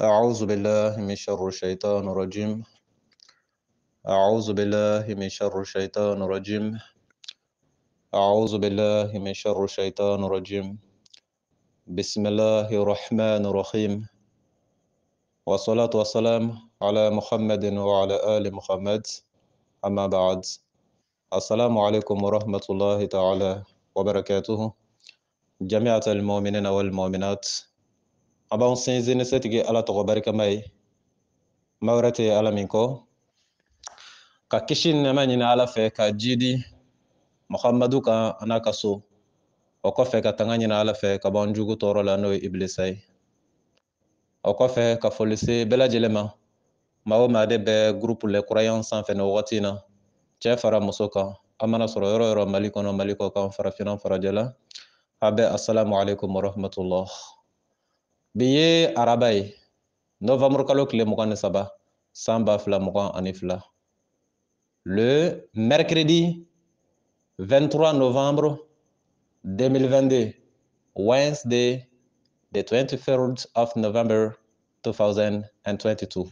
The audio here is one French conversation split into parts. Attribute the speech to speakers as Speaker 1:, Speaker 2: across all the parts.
Speaker 1: أعوذ بالله من شر الشيطان الرجيم أعوذ بالله من شر الشيطان الرجيم أعوذ بالله من شر الشيطان الرجيم بسم الله الرحمن الرحيم والصلاة والسلام على محمد وعلى آل محمد أما بعد السلام عليكم ورحمة الله تعالى وبركاته جميعة المؤمنين والمؤمنات a b'anw sinsin ni ala tɔgɔ barikama ye ma tɛ ala min kɔ ka kisi nɛma ɲini ala fɛ ka ji di muhamadu kan a ka so o kɔfɛ ka tanga ɲini ala fɛ ka b'an jugu tɔɔrɔ la n'o ye ibilisa ye o kɔfɛ ka foli se bɛɛ ma maa o maa de bɛ gurupu lɛ kurayan sanfɛ ni wagati na cɛ fara muso kan an mana sɔrɔ yɔrɔ yɔrɔ mali kɔnɔ mali kɔ kan farafinna farajɛ a bɛ asalamu alaikum warahmatulah bi Arabi. araba ye novembre kalo tile mugan saba san ba fila le mercredi 23 novembre 2022 wednesday the 23rd of november 2022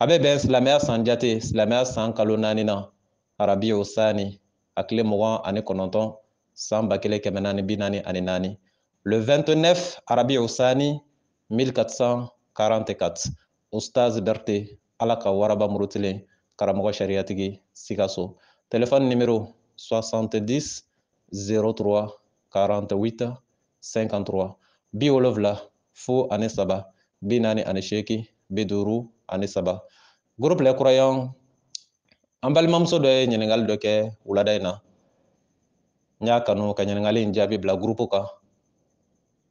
Speaker 1: a bɛ bɛn silamɛya san jate silamɛya arabi o sani a tile mugan ani kɔnɔntɔn san le 29 arabi o sani 1444 ustaz berte ala ka waraba murutilen karamɔgɔ sariyatigi sikaso telefɔni nimero 70 03 48 bi wolofila fu ani saba bi naani ani seeki bi duuru ani saba groupe lɛkurayan an balimamuso dɔ e, ye ɲiningali dɔ kɛ wulada in na n y'a kanu ka ɲiningali in jaabi bila gurupu kan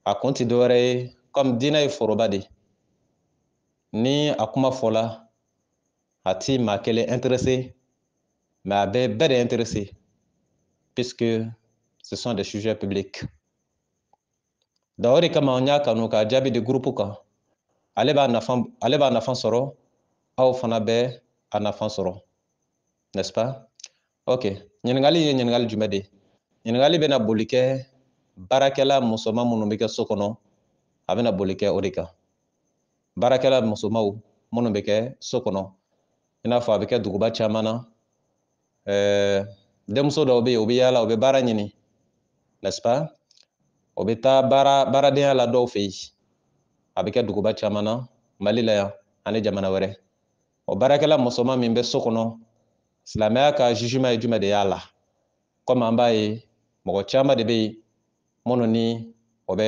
Speaker 1: a kun ti dɔwɛrɛ ye e, Comme diinɛ ye foroba de ni a kuma fɔla a ti kelen intéressé mais a bɛ bɛɛ de intéressé puisque ce sont des sujets publics da o de kama n y'a kanu k'a jaabi di gurupu kan ale b'a nafa ale b'a nafa sɔrɔ aw fana bɛ a nafa sɔrɔ n'est-ce pas ok ɲininkali ye ɲininkali jumɛn de ɲininkali bɛna boli kɛ baarakɛla musoman minnu bɛ kɛ so kɔnɔ a bena boli kɛ o de kan baarakɛla musomanw minnu bɛ kɛ so kɔnɔ i n'a fɔ a bɛ kɛ duguba caman na denmuso dɔw bɛ yen u bɛ yaala u bɛ baara ɲini n'est-ce pas u bɛ taa baara baaradenya la dɔw fɛ yen a bɛ kɛ duguba caman na mali la yan ani jamana wɛrɛ o baarakɛla musoman min bɛ so kɔnɔ silamɛya ka jugement ye jumɛn de y'a la komi an b'a ye mɔgɔ caman de bɛ yen minnu ni o bɛ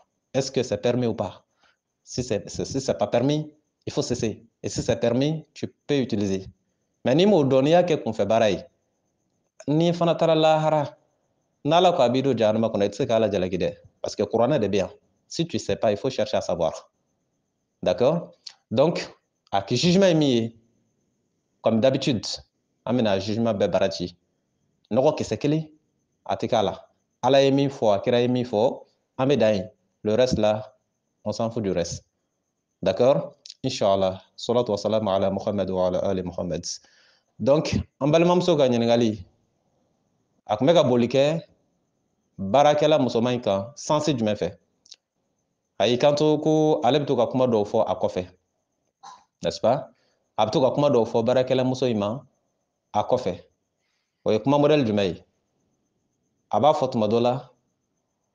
Speaker 1: Est-ce que c'est permis ou pas Si ce n'est pas permis, il faut cesser. Et si c'est permis, tu peux utiliser. Mais ni m'o dɔnniya kɛ kunfɛ fe barai. n'i fana taara lahara n'ala ko a b'i don jahanama kɔnɔ i tɛ k'ala jala gide. parce que le de est si tu sais pas il faut chercher à savoir d'accord donc à qui jugement est mis comme d'habitude amena à jugement bɛɛ baraji nɔgɔ kisɛ sekeli a la ala ye fo a fo ye min le reste là, on s'en fout du reste. D'accord Inch'Allah. Salat wa salam ala Muhammad wa ala ali Muhammad. Donc, on balimamuso le ɲiningali a ka boli vous baarakɛla musoman in faire? sansi jumɛn fɛ a kuma n'est-ce pas a muso kuma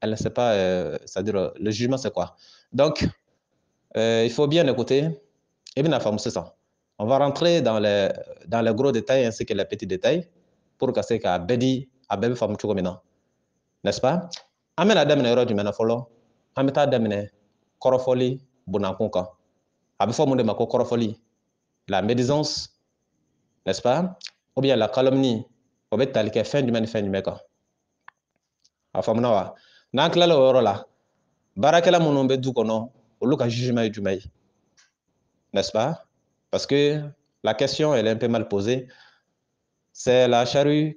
Speaker 1: elle ne sait pas, euh, c'est-à-dire euh, le jugement, c'est quoi. Donc, euh, il faut bien écouter Ibn femme, c'est ça. On va rentrer dans les, dans les gros détails ainsi que les petits détails pour que c'est qu'à Bedi, à Bebe Fam Choukomina. N'est-ce pas? Amen à Damine Rodi Menafolo, Ameta Damine, Korofoli, Bonakonka. Abifo Mounde Mako Korofoli, la médisance, n'est-ce pas? Ou bien la calomnie, ou bien fin du fin du mec. Afam Nawa n'an là, o yɔrɔ la baarakɛla minnu bɛ du kɔnɔ olu ka jugement ye jumɛn ye n'est-ce pas parce que la question elle est un peu mal posée c'est la charrue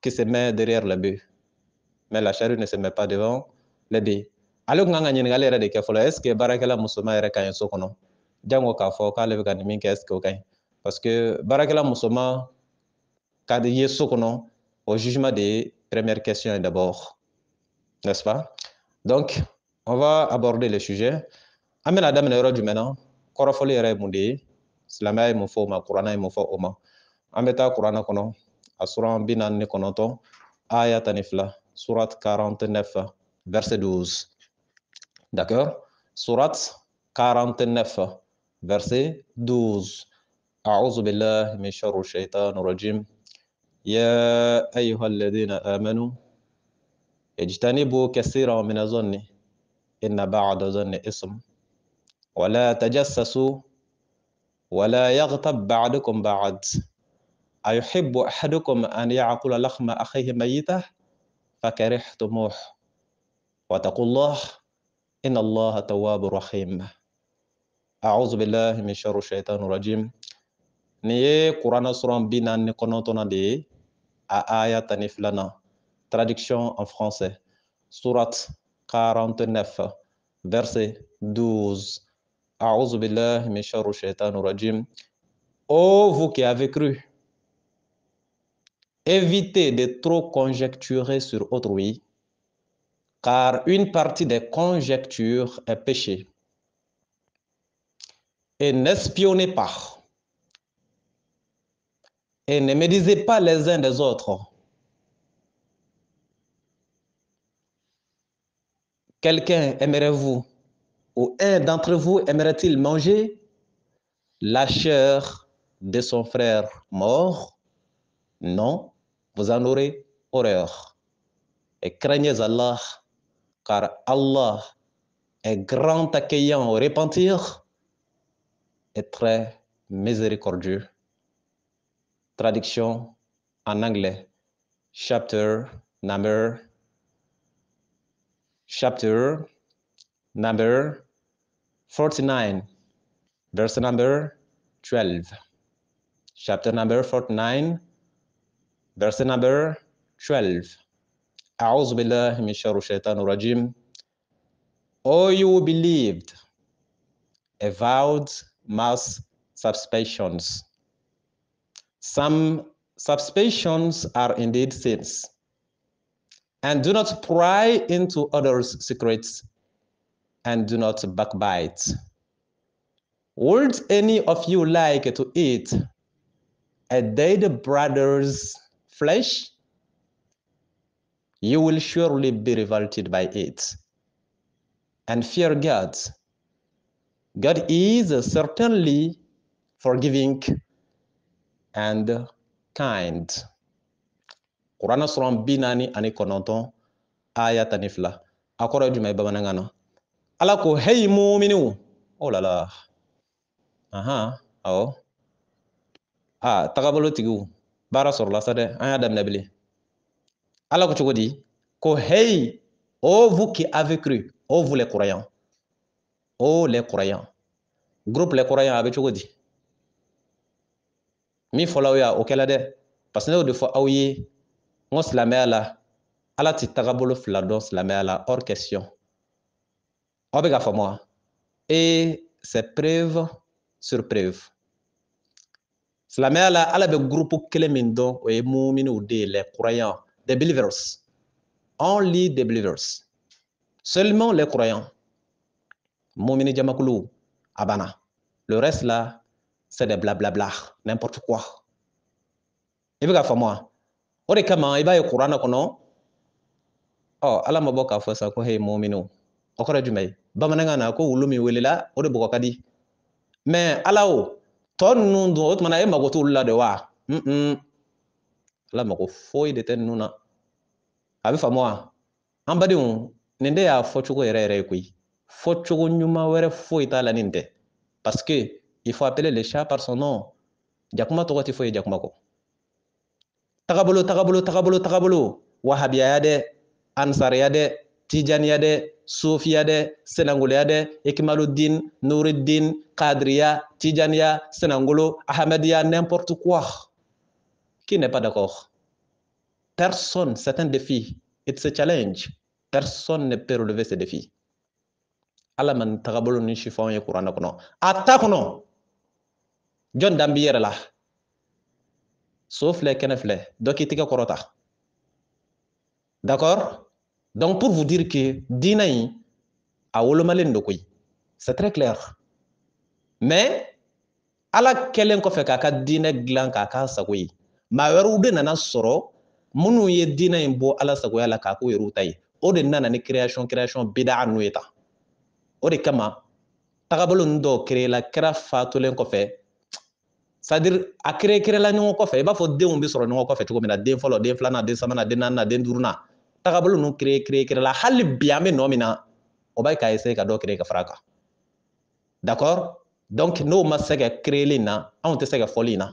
Speaker 1: qui se met derrière le bœuf mais la charrue ne se met pas devant le bœuf Alors, kun kan ka ɲininkali yɛrɛ de kɛ fɔlɔ est ce que baarakɛla musoman yɛrɛ ka ɲi so kɔnɔ jango k'a fɔ k'ale bɛ ka nin est ce que o ka parce que baarakɛla musoman ka di ye so kɔnɔ au jugement de premières première question d'abord n'est-ce pas Donc, on va aborder le sujet. Amen Adam dame yɔrɔ du du kɔrɔfɔli yɛrɛ ye mun de c'est la ye mon ma kuranna et mun fɔ o ma a aya surat 49 verset 12 d'accord surat 49 verset 12 أعوذ بالله من شر الشيطان الرجيم يا أيها الذين اجتنبوا كثيرا من الظن إن بعد الظن إثم ولا تجسسوا ولا يغتب بعدكم بعد أيحب أحدكم أن يعقل لحم أخيه ميتة فكرهتموه واتقوا الله إن الله تواب رحيم أعوذ بالله من شر الشيطان الرجيم نيه قرآن سورة بنا نكونتنا دي آية تنفلنا Traduction en français. surat 49, verset 12. billahi min rajim. Ô vous qui avez cru, évitez de trop conjecturer sur autrui, car une partie des conjectures est péché. Et n'espionnez pas. Et ne médisez pas les uns des autres Quelqu'un aimerait-vous ou un d'entre vous aimerait-il manger la chair de son frère mort Non, vous en aurez horreur. Et craignez Allah, car Allah est grand accueillant au repentir et très miséricordieux. Traduction en anglais. Chapter number chapter number 49, verse number 12. Chapter number 49, verse number 12. أعوذ بالله من شر الشيطان الرجيم. you believed, avowed mass suspicions. Some suspicions are indeed sins and do not pry into others' secrets and do not backbite. Would any of you like to eat a dead brother's flesh? You will surely be revolted by it. And fear God. God is certainly forgiving and kind. Kurana sɔrɔ bi naani ani kɔnɔntɔn aya a kɔrɔ ye jumɛn ye bamanankan na ala ko heyi muminiw o oh la la ahan awɔ a tagabolo tigiw baara la sa dɛ an y'a daminɛ bilen ala ko cogo o vous qui avez cru o vous les croyants o les croyants groupe les croyants a bɛ cogo di min fɔla aw ye o parce que ne y'o de fɔ l'a ko à la ala ti tagabolo fila la silamɛya la hors question On bɛ gaffe à moi. et c'est preuve sur preuve se la ala bɛ groupe kelen qui dɔn o ye elle de les croyants les believers only the believers seulement les croyants mumini Djamakulu Abana. le reste là c'est des blablabla n'importe quoi Et bɛ gaffe o de kama i b'a ye kuranna kɔnɔ ɔ oh, ala ma bɔ k'a fɔ sa ko hei mɔminiw o kɔrɔ jumɛn ye bamanankan na ko wulu min welela o de bɔgɔ ka di mɛ ala o tɔ ninnu dun o tumana e mago t'olu la de wa ala mago foyi de tɛ ninnu na a bɛ faamu wa an badenw nin de y'a fɔcogo yɛrɛ yɛrɛ ye koyi fɔcogo ɲuman wɛrɛ foyi t'a la nin tɛ parce que il faut appeler les chats par son nom jakuma tɔgɔ tɛ foyi ye jakuma kɔ tagabolo tagabolo tagabolo tagabolo yade, dɛ yade, dɛ yade, dɛ yade, dɛ senangoloya nuruddin yade, senangolo ahmadiya n'importe quoi qui n'est pas d'accord personne c'est un défi it's a challenge personne ne peut relever ce défi ala man tagabolo ni chiffon ye kuranna kɔnɔ Sauf les kɛnɛ donc il était tɛgɛ kɔrɔta d'accord donc pour vous dire que diinɛ a wolomalen do koyi c'est très clair mais à laquelle kɔfɛ k'a ka diinɛ dilan k'a oui ma ye de nana sɔrɔ minnu ye diinɛ à la ala la k'a k'o yɛrɛw ta o de nana ni création création bida n'u ye o de kama tagabolo la dɔw créé la kɛra faatulen sadiri a kɛrɛnkɛrɛla ɲɔgɔn kɔfɛ i b'a fɔ denw bɛ sɔrɔ ɲɔgɔn kɔfɛ cogo min na den fɔlɔ den filanan den sabanan den naaninan den duurunan tagabolo ninnu kɛrɛnkɛrɛnla hali bi an bɛ nɔ min na o b'a k'a ka dɔ kɛrɛn ka fara kan d'accord donc n'o ma se ka créer na anw tɛ se ka fɔli na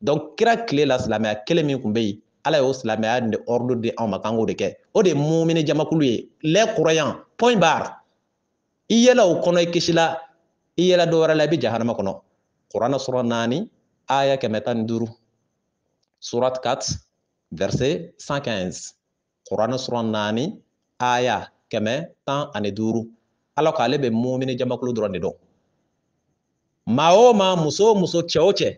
Speaker 1: donc kira tile la silamɛya kelen min tun bɛ yen ala y'o silamɛya de ordre di anw ma k'an k'o de kɛ o oh, de ye mumini jamakulu ye lɛ kɔrɔyan point barre i yɛlɛ o kɔnɔ i kisila i yɛlɛ dɔ wɛrɛ la i bɛ jahanama kɔnɔ kuranɛ sura naani aya kɛmɛ tan ni duuru surat kat verse 115 kuranɛ sura naani aya kɛmɛ tan ani duuru ala ko ale bɛ mumini jamakulu dɔrɔn de dɔn maa o maa muso o muso cɛ o cɛ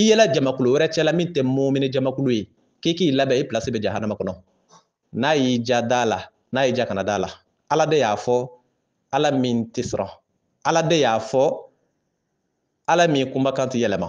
Speaker 1: i yɛlɛ jamakulu wɛrɛ cɛla min tɛ mumini jamakulu ye k'i k'i labɛn i pilasi bɛ jahanama kɔnɔ n'a y'i ja da la n'a y'i ja kana da la ala de y'a fɔ ala min tɛ siran ala de y'a fɔ ala min kumakan tɛ yɛlɛma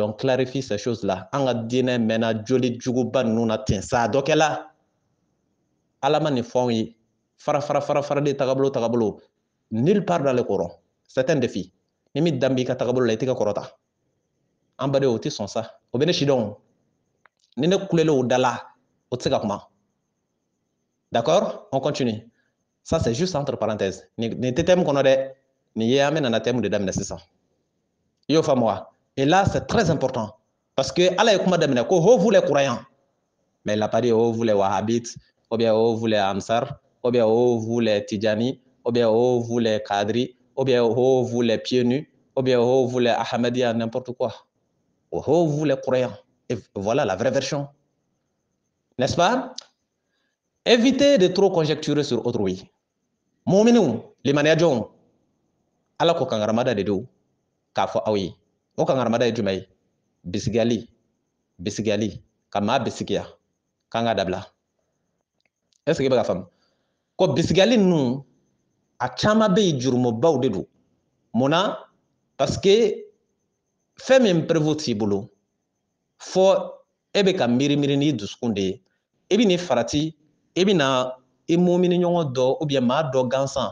Speaker 1: on clarifie ces choses-là. a mena joli nous na ça Donc elle a, ala fongi. fara fara fara de part dans le Coran c'est un défi d'accord on continue ça c'est juste entre parenthèses Ni qu'on de et là, c'est très important. Parce que Allah est comment Oh, vous les croyants. Mais il n'a pas dit Oh, vous les Wahhabites, ou bien Oh, vous les Ansar, ou bien Oh, vous les tijani, ou bien Oh, vous les Kadri, ou bien Oh, vous les pieds nus, ou bien Oh, vous les Ahmadiyya, n'importe quoi. Oh, oh vous les croyants. Et voilà la vraie version. N'est-ce pas Évitez de trop conjecturer sur autre autrui. Mominou, les maniadjons. Allah ko ramadan de do, kafo awi. o ka ye jumɛn ye bisigali bisigali ka maa bisigiya kan ka dabila ɛseke bɛ ka faamu ko bisigali ninnu a caman bɛ yen jurumɔbaw de don na paseke fɛn min perewu t'i bolo fɔ e bɛ ka miiri miiri n'i dusukun de ye i bɛ nin farati i bɛ na i mumini ɲɔgɔn dɔ maa dɔ gansan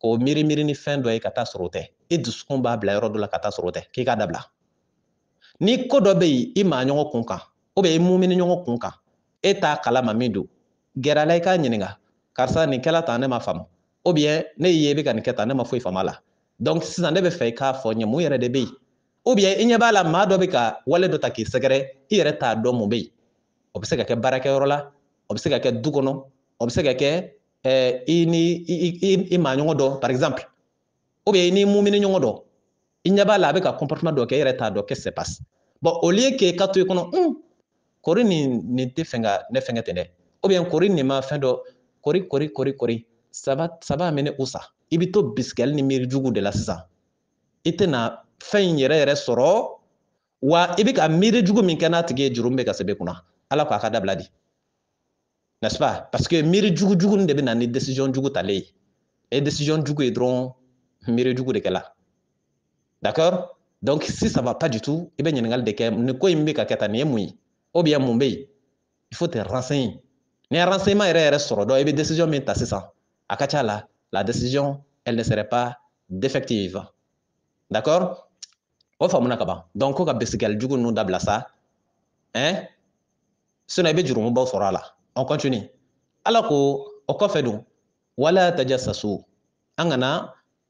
Speaker 1: k'o miiri miiri ni fɛn dɔ ye ka taa sɔrɔ o tɛ i dusukun b'a bila yɔrɔ dɔ la ka taa sɔrɔ tɛ k'i k'a dabila ni ko dɔ bɛ yen i maa ɲɔgɔn kun kan i mumuni ɲɔgɔn kun kan e t'a kala min don gɛrɛ la i k'a ɲininka karisa nin kɛla tan ne ma faamu ne ye i bɛ ka nin kɛ tan ne ma foyi faamu a la donc sisan ne bɛ fɛ i k'a fɔ n ye mun yɛrɛ de bɛ yen i ɲɛ b'a la maa dɔ bɛ ka wale dɔ ta k'i sɛgɛrɛ i yɛrɛ t'a dɔn mun bɛ yen o bɛ se ka kɛ baarakɛyɔrɔ la o bɛ se ka kɛ du kɔnɔ o bɛ se ka kɛ i ni i maa ɲɔgɔn dɔ par exemple ou bien i ni mumini do il n'y a pas la a bɛ comportement dɔ kɛ i yɛrɛ qui se passe bon au lieu que quand tu es connu kɔnɔ un kori nin nin tɛ fɛ ne fɛngɛ ten ou bien kori nin ma fɛn dɔ kori kori kori kori ça va ça va amener où ça i bɛ to bisikɛli ni miiri jugu de la sisan ite na fɛn yere yere soro sɔrɔ wa i bɛ ka miiri jugu min kɛ n'a ka sebe kuna ala kwa ka bladi n'est-ce pas parce que miiri jugu jugu nin na ni décision jugu talen ye e décision jugu ye dɔrɔn miiri jugu de kala d'accord donc si ça va pas du tout et bɛ ɲininkali de kɛ ne ko in ka kata tan ou bien mon il faut te renseigner ni renseignement yɛrɛ sur do dɔn i bɛ décision min ta c'est ça à la la décision elle ne serait pas défective d'accord o faamuna ka kaba donc ko ka bisigali jugu ninnu d'abla ça hein ce n'est pas du sɔrɔ a la on continue alors ko o ko dun wala tajassasu angana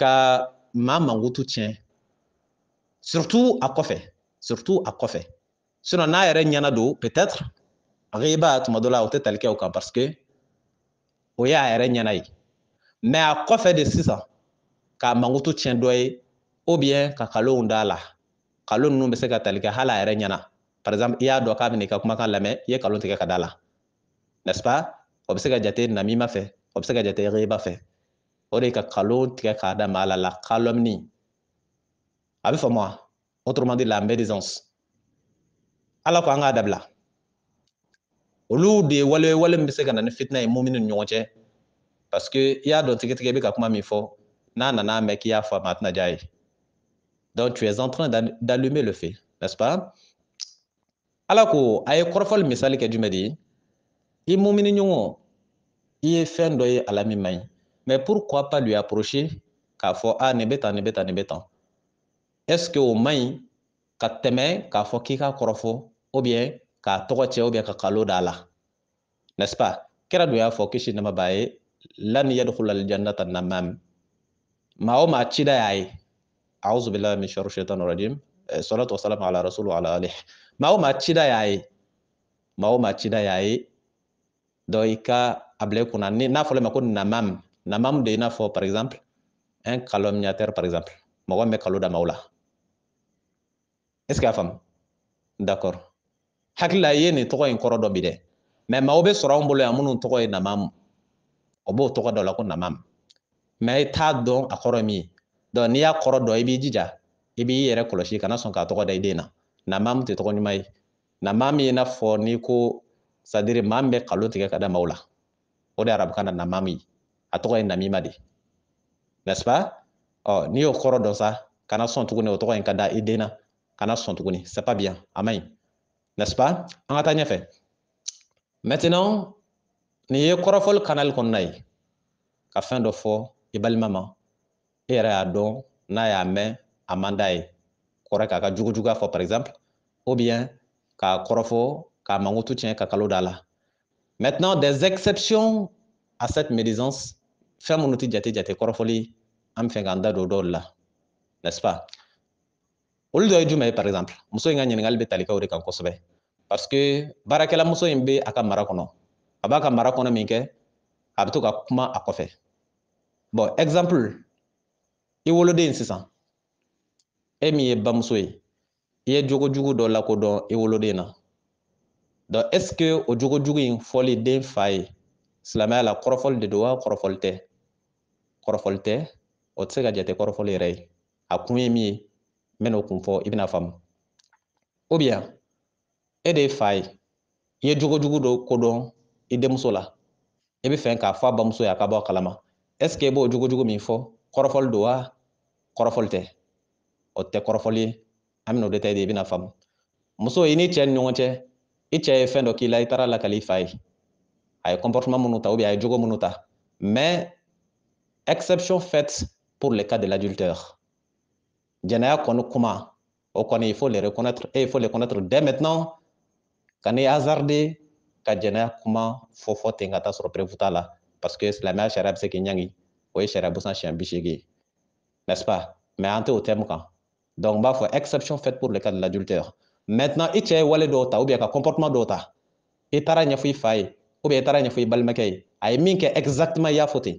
Speaker 1: ka maa mankutu tiɲɛ surtout a kɔfɛ surtout a kɔfɛ sinon n'a yɛrɛ ɲɛna don peut-être riba tuma dɔ la o tɛ tali kɛ parce que o y'a yɛrɛ ɲɛna ye mais a kɔfɛ de sisan k'a mangutu tiɲɛ dɔ ye ou bien ka kalonw d'a la kalon ninnu bɛ se ka tali kɛ hali a par exemple i y'a dɔn k'a bɛ n'i ka kumakan lamɛn i ye kalon tigɛ ka d'a la n'est-ce pas o bɛ se ka jate namima fɛ o bɛ se ka jate riba fɛ o ka à la calomnie a bɛ faamu autrement dit la médisance ala ko an k'a dabila olu de ye wale min bɛ se parce que i y'a dɔn tigɛtigɛ i bɛ ka kuma min fɔ n'a nana k'i y'a a ma a tɛna donc tu es en train d'allumer le feu n'est-ce pas ala ko a ye kɔrɔfɔli misali kɛ jumɛn de ye i ɲɔgɔn mais pourquoi pas lui approcher k'a foa a nebeta, nebeta, tan est ce que o moins ɲi ka tɛmɛ k'a fɔ k'i k'a ou bien k'a tɔgɔ cɛ ou bien ka kalo da n'est ce pas kira dun y'a fɔ que chez b'a ye lan yadkhul aljannata namam maa o maa cida y'a ye auzu billahi min sharri shaitani rajim eh, salatu wassalamu ala rasul ala alih maa o maa cida y'a ye maa Ma maa ma y'a n'a ko namam n'an b'an don i n'a fɔ par exemple un calomniateur par exemple mɔgɔ min bɛ kalo da maaw est ce que y'a faamu d'accord hakili la i ye nin tɔgɔ in kɔrɔ dɔ bi dɛ mɛ maaw bɛ sɔrɔ anw bolo yan minnu mam obo namamu o b'o la ko namamu mɛ i t'a dɔn a kɔrɔ min ye n'i y'a koro do i b'i jija i b'i yɛrɛ shi kana son k'a tɔgɔ da ide den na namamu tɛ tɔgɔ ɲuman ye namamu ye n'a fo n'i ko sadire mambe dire maa kalo tigɛ ka da maaw la o de arabukan na namamu ye a tɔgɔ ye namima de n'est-ce pas ɔ oh, n'i y'o kɔrɔ dɔn sa kana sɔn tuguni o tɔgɔ in ka da i kana sɔn tuguni c'est pas bien a ma n'est-ce pas an ka taa maintenant nin ye kɔrɔfɔli kanali kɔnɔna ye ka fɛn dɔ fɔ i balima ma e yɛrɛ y'a dɔn n'a y'a mɛn a man d'a ye par exemple ou bien k'a kɔrɔfɔ k'a mangutu tiɲɛ ka kalo d'a la maintenant des exceptions à cette médisance fɛn minnu tɛ jate jate kɔrɔfɔli an bɛ fɛ k'an da n'est-ce pas olu dɔ ye jumɛn par exemple muso in ka ɲininkali bɛ tali kɛ de kan kosɛbɛ parce que baarakɛla muso in bɛ a ka mara kɔnɔ a b'a ka mara kɔnɔ min kɛ a kuma a bon exemple i woloden sisan e min ye bamuso ye i ye jogojugu dɔ lakodɔn i woloden na donc est ce que o jogojugu in fɔli den fa ye silamɛya la kɔrɔfɔli de don wa kɔrɔfɔli tɛ o tɛ se ka jate kɔrɔfɔli yɛrɛ ye a kun ye min ye n n'o kun fɔ i bɛna faamu o bɛ e de ye fa ye i ye jogo dɔ kodɔn i denmuso la i bɛ fɛ k'a fɔ a bamuso ye a ka bɔ a kalama ɛseke i e b'o jogo min fɔ kɔrɔfɔli don wa kɔrɔfɔli tɛ o tɛ kɔrɔfɔli ye an bɛ n'o de ta de i bɛna faamu muso i ni cɛ ni ɲɔgɔn cɛ i cɛ ye fɛn dɔ k'i la i taara lakali i fa ye a ye kɔnpɔrɔtuma minnu ta a ye jogo minnu ta mɛ exception faite pour le cas de l'adultère. Janaya kɔni kuma, o kɔni il faut les reconnaître et il faut les connaître dès maintenant. Ka ne hasardé ka janaya kuma fɔ fɔ ten ka taa sɔrɔ parce que c'est la meilleure se k'i ɲangi o ye sariya busan siɲɛ bi n'est-ce pas mais an tɛ o thème donc bah faut exception faite pour le cas de l'adultère maintenant i cɛ ye wale ou bien ka comportement dota, ta i taara ɲɛfɔ ou bien i taara ɲɛfɔ i balimakɛ a y min exactement i y'a fɔ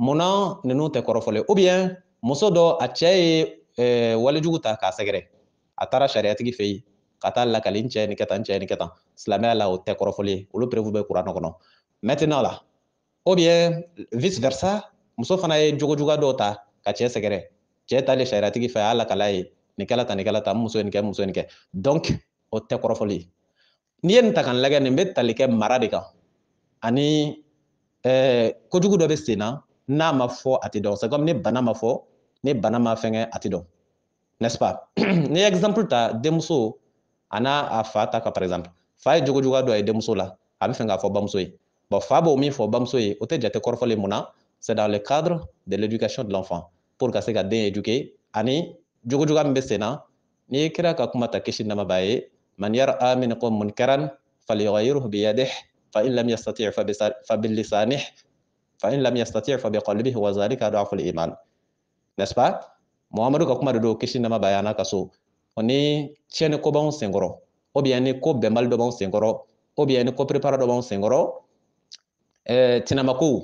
Speaker 1: munna ninnu tɛ kɔrɔfɔlen ou bien muso dɔ a cɛ ye eh, walijugu ta k'a sɛgɛrɛ a taara sariyatigi fɛ yen ka taa lakali n cɛ ni kɛ tan n cɛ ni kɛ tan silamɛya la o tɛ kɔrɔfɔlen olu perewu bɛ kuranɛ kɔnɔ maintenant la ou bien vice versa muso fana ye jogojuguya dɔ ta ka cɛ sɛgɛrɛ cɛ talen sariyatigi fɛ a y'a lakala ye nin kɛla tan nin kɛla tan n muso ye nin kɛ n muso ye nin kɛ donc o tɛ kɔrɔfɔli n'i ye nin ta ka nin lajɛ nin bɛ tali kɛ mara de kan ani eh, kojugu dɔ bɛ sen na n'a ma fɔ a tɛ dɔn c'est comme ni bana ma fɔ ni bana ma n'est-ce pas ni exemple ta demso ana n'a ta ka par exemple fa ye jogo juguya dɔ demso la a bɛ fɛ k'a fɔ bamuso fa b'o mi fo bamuso o tɛ jate kɔrɔfɔlen mun c'est dans le cadre de l'éducation de l'enfant pour ka se ka den éduquer ani jogo juguya min ni kira ka kuma ta kisi ni nɛma b'a ye man yara'a minkum munkaran falyughayyirhu biyadihi fa in lam yastati' fa bilisanih فإن لم يستطيع فبقلبه وذلك ضعف الإيمان n'est-ce pas Mohamedou ka kuma de do kisi nama bayana kaso ni tiɲɛni ko b'anw senkɔrɔ ou bien ni ko bɛnbali dɔ b'anw senkɔrɔ ou bien ni ko prépara dɔ b'anw senkɔrɔ eh, tinamakow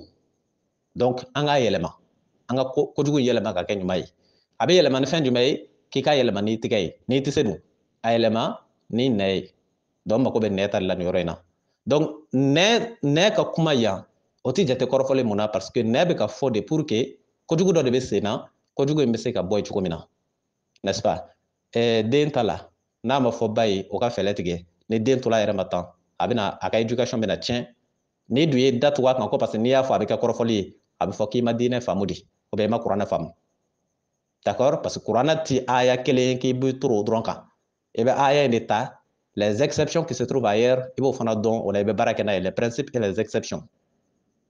Speaker 1: donc an k'a yɛlɛma an ka kojugu ka kɛ ɲuman ye a ni fɛn jumɛn ye k'i ka yɛlɛma n'i tigɛ n'i tɛ se ni nɛ ye donc n mago bɛ nɛ ta donc nɛ nɛ ka kuma yan o jate kɔrɔfɔlen mun na parce que nɛ bɛ ka fɔ de pour que kojugu dɔ de bɛ sen na kojugu in bɛ se ka bɔ yen cogo min na n'est-ce pas ɛɛ eh, den n'a ma fɔ ba ye o ka fɛɛrɛ tigɛ ni den tora a yɛrɛ ma tan a bɛna a ka éducation bɛna tiɲɛ n'i dun ko parce que n'i y'a fɔ a bɛ kɛ kɔrɔfɔli ye a bɛ fɔ k'i ma diinɛ faamu d'accord parce que kuranɛ ti aya kelen ye k'i b'i toro o dɔrɔn kan i e bɛ aya in ta les exceptions qui se trouvent ailleurs i b'o fana dɔn o la i bɛ baara n'a ye les principes et les exceptions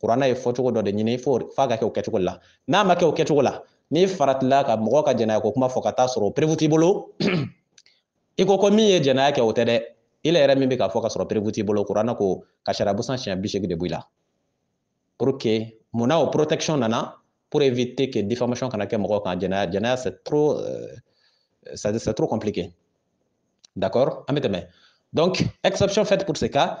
Speaker 1: kuranna ye fɔcogo dɔ de ɲini fo f'a ka kɛ o kɛcogo la n'a ma kɛ o kɛcogo la n'i faratila ka mɔgɔ ka jɛnɛya ko kuma fɔ ka taa sɔrɔ perewu t'i bolo i ko ko min ye jɛnɛya kɛ o tɛ dɛ i yɛrɛ min bɛ k'a fɔ ka sɔrɔ perewu t'i bolo kuranna ko ka sariya busan siɲɛ bi de b'i la pour que munna o protection nana pour éviter que diffamation kana kɛ mɔgɔ kan jɛnɛya jɛnɛya c'est trop euh, c'est trop compliqué d'accord an bɛ tɛmɛ donc exception faite pour ce cas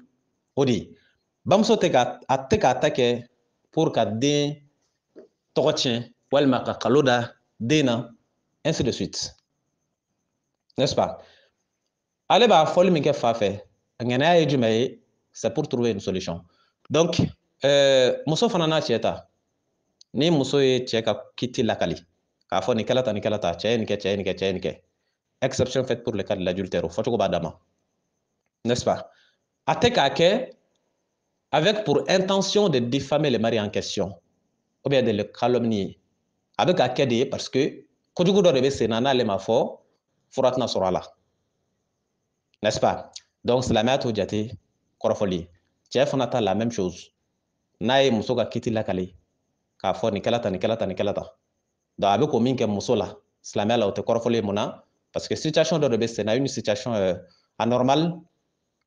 Speaker 1: Bon, de ye bamuso tɛ ka ta pour ka den tɔgɔ wal maka ka kalo ainsi de suite n'est-ce pas ale b'a fɔli min kɛ ngena fɛ a ye c'est pour trouver une solution donc euh, muso fana n'a ni muso ye cɛ ka kiti lakali k'a fɔ nin kɛla ni nin kɛla tan cɛ ye nin exception faite pour le cas de l'adultère o fɔcogo b'a dama n'est-ce pas Atekake, avec pour intention de diffamer les mariés en question ou bien de le calomnier avec bɛ de parce que kojugu dɔ de bɛ sen na n'ale ma fɔ n'est-ce pas donc silamɛya t'o jate Korofoli. chef on attend la même chose nae musoka kiti lakale k'a fɔ nin kɛla tan nin kɛla donc avec bɛ k'o min c'est la silamɛya la o parce que situation de Rebe, c'est une situation euh, anormale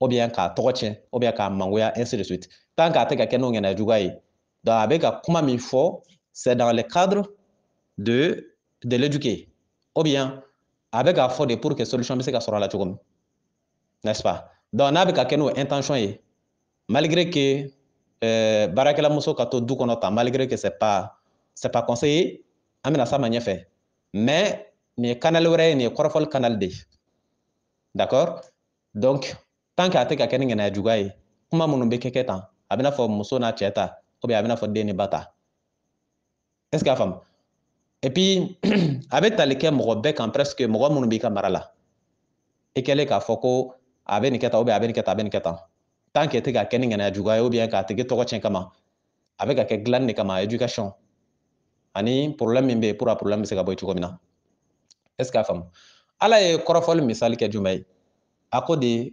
Speaker 1: ou bien k'a ou bien k'a mangoya ainsi de suite tant qu'à tɛ ka kɛ n'o ŋana juguya ye donc a bɛ ka kuma min c'est dans le cadre de de l'éduquer ou bien avec bɛ k'a fɔ de pour que solution bɛ se ka sɔrɔ a la n'est-ce pas donc n'a bɛ ka kɛ n'o intention malgré que euh, baarakɛlamuso ka to du kɔnɔ malgré que c'est pas c'est pas conseillé an bɛna s'a manière ɲɛfɛ mais nin ye canal wɛrɛ ye nin ye kɔrɔfɔli canal de d'accord donc tant que a tɛ ka kɛ ni ŋɛnɛya juguya ye kuma minnu bɛ kɛ kɛ tan a bɛ fɔ muso n'a cɛ ta ou bien a bɛ fɔ den ni ba ta est ce que a faamu et puis a bɛ tali kɛ mɔgɔ bɛɛ kan presque mɔgɔ minnu b'i ka mara la i kɛlen k'a fɔ ko a bɛ nin kɛ tan ou bien a bɛ nin kɛ tan a bɛ nin kɛ tan tant que i tɛ ka kɛ ni ŋɛnɛya juguya ye ou bien k'a tigi tɔgɔ tiɲɛ kama a bɛ ka kɛ dilanni de kama éducation ani problème min bɛ yen pour a problème bɛ se ka bɔ yen cogo min na est ce que a faamu ala ye kɔrɔfɔli misali kɛ jumɛn ye a ko de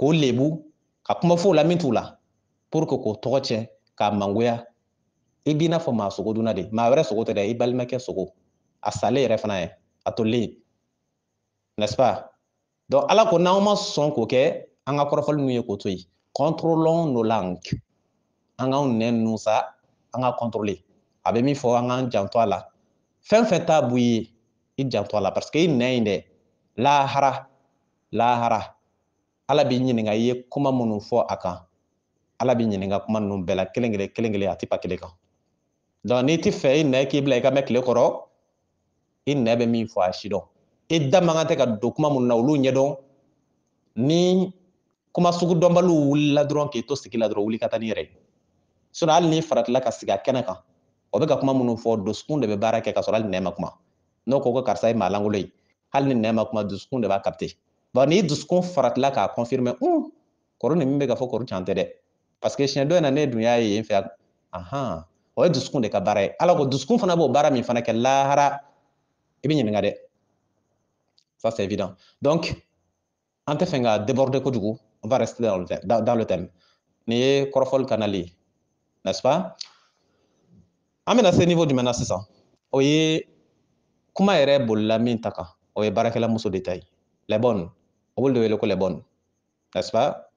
Speaker 1: k'o lebu ka kuma f'o la min t'u la pour k'o tɔgɔ tiɲɛ k'a mangoya i b'i n'a fɔ maa sogo dunna de maa wɛrɛ sogo tɛ dɛ i balimakɛ sogo a sale yɛrɛ fana ye a tolen n'est-ce pas donc ala ko n'anw ma sɔn k'o kɛ an ka kɔrɔfɔli ninnu ye k'o to yen contrôlons nos langues an k'anw nɛ ninnu sa an ka contrôler a bɛ min fɔ an k'an janto a la fɛn fɛn t'a b'u ye i janto a la parce que i nɛ in dɛ lahara lahara ala b'i ɲininga i ye kuma minnu fɔ a kan ala b'i ɲininka kuma ninnu bɛɛ la kelen kelen kelen kelen a tɛ pa kelen kan donc n'i tɛ fɛ i nɛ k'i bila i ka mɛn tile kɔrɔ i nɛ bɛ min fɔ a si dɔn i da man kan tɛ ka don kuma minnu na olu ɲɛdɔn ni kuma sugu dɔnbaliw wulila dɔrɔn k'i to sigi la dɔrɔn wuli ka taa n'i yɛrɛ ye sinɔn hali n'i faratila ka sigi a kɛnɛ kan o bɛ ka kuma minnu fɔ dusukun de bɛ baara kɛ ka sɔrɔ hali nɛ ma kuma n'o ko ko karisa ye maa lankolon ye hali ni nɛ ma kuma dusukun de b'a kapite Bon n'i dusukun faratila k'a confirmer un hmm, kɔrɔ nin min bɛ ka fɔ kɔrɔ can tɛ dɛ parce siɲɛ dɔ in na ne dun y'a ye yen fɛ ahan o ye dusukun de ka baara ye Ala ko dusukun fana b'o baara min fana kɛ lahara i bɛ ɲininka dɛ ça c'est évident donc an tɛ fɛ ka déborder kojugu on va rester dans le thème, dans, le thème. nin ye kɔrɔfɔli kanali n'est-ce pas an bɛna se niveau jumɛn na sisan o ye kuma yɛrɛ bolila min ta kan o ye baarakɛla muso de ta ye les bonnes o b'olu de wele ko n'est-ce pas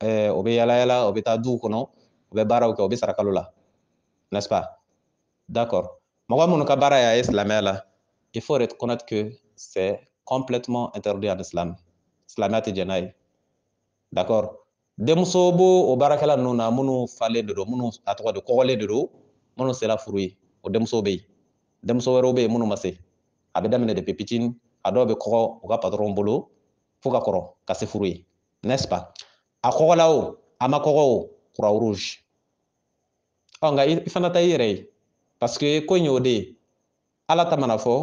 Speaker 1: eh, yala yala du bɛ taa duw kɔnɔ o bɛ baaraw n'est-ce pas d'accord mɔgɔ minnu ka bara y'a islamela la il faut reconnaître que c'est complètement interdit en islam silamɛya tɛ d'accord demso b'o o barakala no na munu de l'eau, munu a de kɔgɔlen de don minnu c'est la ye o demso bɛ demso denmuso wɛrɛw bɛ yen minnu ma se a adobe daminɛ depuis fitini a fo ka kɔrɔ ka se furu ye n'est-ce pas a kɔgɔla o a ma kɔgɔ o croix rouge ɔ nka i fana ta i yɛrɛ ye ee? parce que ko in y'o de ye ala ta mana fɔ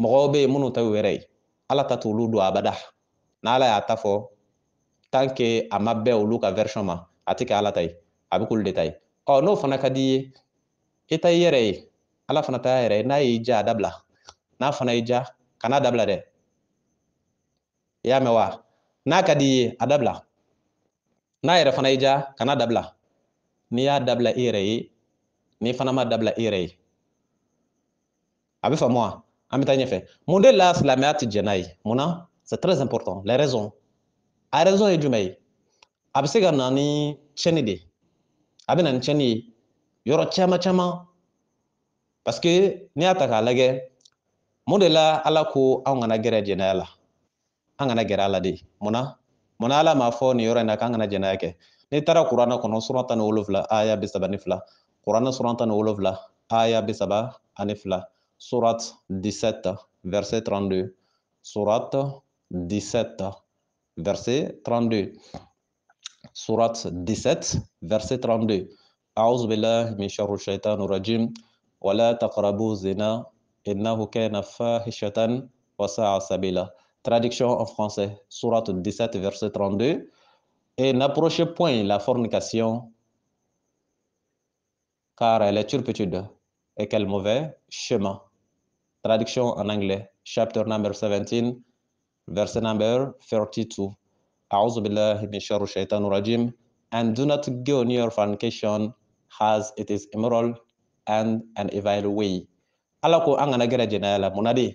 Speaker 1: mɔgɔw bɛ yen minnu ta y'u yɛrɛ ye ala ta t'olu don abada n'ala y'a ta fɔ tant que a ma bɛn olu ka version ma a tɛ kɛ ala ta ye a ee? bɛ k'olu de ta ye ee? ɔ oh, n'o fana ka d'i ye i e ta i yɛrɛ ye ala fana ta y'a yɛrɛ ye n'a y'i e diya a dabila n'a fana y'i e diya kana dabila dɛ i y'a mɛn wa n'a ka d'i ye a dabila n'a yɛrɛ fana y'i diya kana dabila n'i y'a dabila i yɛrɛ ye n'i fana ma dabila i yɛrɛ ye a bɛ faamu wa an bɛ taa ɲɛfɛ mun de la silamɛya tɛ jɛn n'a ye mun na c'est très important les raisons a raison ye jumɛn ye a bɛ se ka na ni tiɲɛni de ye a bɛ na ni tiɲɛni ye yɔrɔ caman caman parce que n'i y'a ta k'a lajɛ mun de la ala ko anw kana gɛrɛ jɛnɛya la an kana gɛrɛ a la de munna munna ala m'a fɔ nin yɔrɔ in na k'an kana jɛnɛya kɛ n'i taara kuranna kɔnɔ sura tan ni wolonfila aya bi saba ni fila kuranna sura tan ni wolonfila aya bi saba ani fila surat 17 verset 32 surat 17 verset 32 surat 17 verset 32 أعوذ بالله من شر الشيطان الرجيم ولا تقربوا الزنا إنه كان فاحشة وساء سبيلا Traduction en français, Sourate 17, verset 32. Et n'approchez point la fornication, car elle est turpitude et quel mauvais chemin. Traduction en anglais, chapter number 17, verset number 32. A'udhu billahi min sharri au rajim. And do not go near fornication, as it is immoral and an evil way. Alako angana gere jenayala munadi.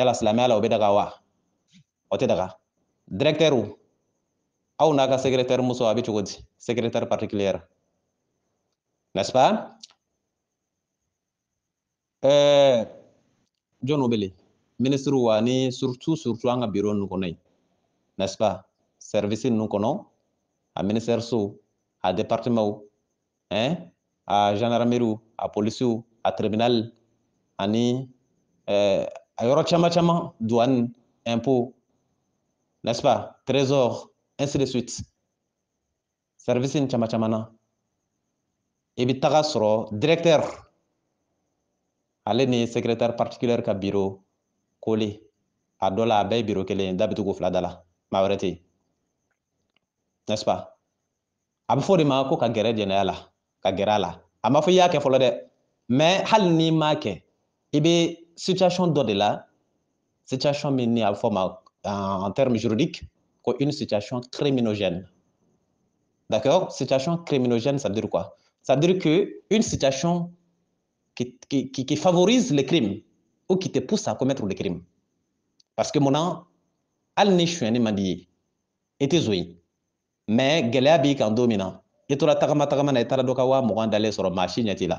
Speaker 1: yala silamɛya la o bɛ daga wa o tɛ daga directɛriw aw n'a ka secrétaire muso a bɛ cogo di secrétaire particulière n'est-ce pas ɛɛ jɔnni bɛ le minisiriw wa ni surtout surtout an ka biro ninnu kɔnɔ yen n'est-ce pas service ninnu kɔnɔ a ministɛrisow a départements hein a gendarmerie a polisiw a tribunal ani ɛɛ a yɔrɔ caman caman douane impôt n'est-ce pas trésor ainsi de suite service in caman caman na i bi taga sɔrɔ directeur ale ni secrétaire particulier ka bureau kole a dɔ la a bɛɛ ye bureau kelen da k'o fila da la wɛrɛ n'est-ce pas a bɛ fɔ de ma ko ka gɛrɛ jɛnɛya la ka gɛrɛ a la a ma fɔ i y'a kɛ fɔlɔ dɛ mais hali n'i m'a kɛ i bɛ situation dɔ delà situation menée en termes juridiques qu'une une situation criminogène d'accord situation criminogène ça veut dire quoi ça veut dire que une situation qui, favorise le crime ou qui te pousse à commettre le crime parce que mon an al ne shuani mandi était zoé mais il y a des min qui i tora tagama tagama na i Il y a wa mugan dalen sur maa machine ɲɛ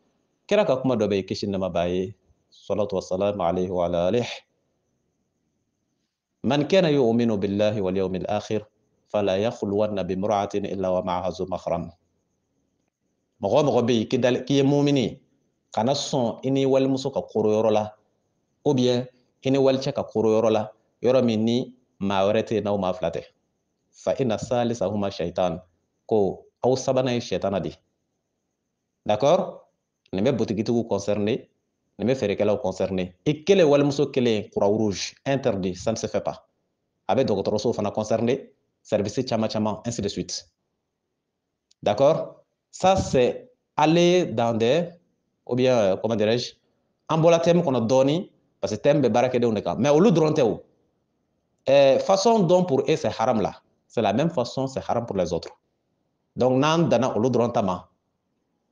Speaker 1: kira ka kuma dɔ bɛ ye kisi nama b'a ye salatu wasalamu alayhi wa alih man kana yu'minu billahi wal yawmil akhir fala yakhluwanna bi imra'atin illa wa ma'aha zu mahram mɔgɔ o mɔgɔ bɛ yen k'i ye mumini kana sɔn i ni walimuso ka koro yɔrɔ la ubiyɛn i ni walicɛ ka koro yɔrɔ la yɔrɔ min ni maa wɛrɛ tɛ yen n'aw maa fila tɛ fa ina salisa huma shaitan ko aw sabanan ye shaitana de d'accord nin bɛ boutigiw concerné nin bɛ feerekɛlaw concerné i kelen walimuso kelen croix rouge interdit ça ne se fait pas a bɛ dɔgɔtɔrɔsow fana concerné service caman caman ainsi de suite d'accord ça c'est aller dans des ou bien euh, comment dirais-je an bɔra thème qu'on a donné. parce que thème bɛ baarakɛdenw de kan mais au dɔrɔn tɛ o La euh, façon dont pour eux c'est haram là c'est la même façon c'est haram pour les autres donc n'an danna olu dɔrɔn ta ma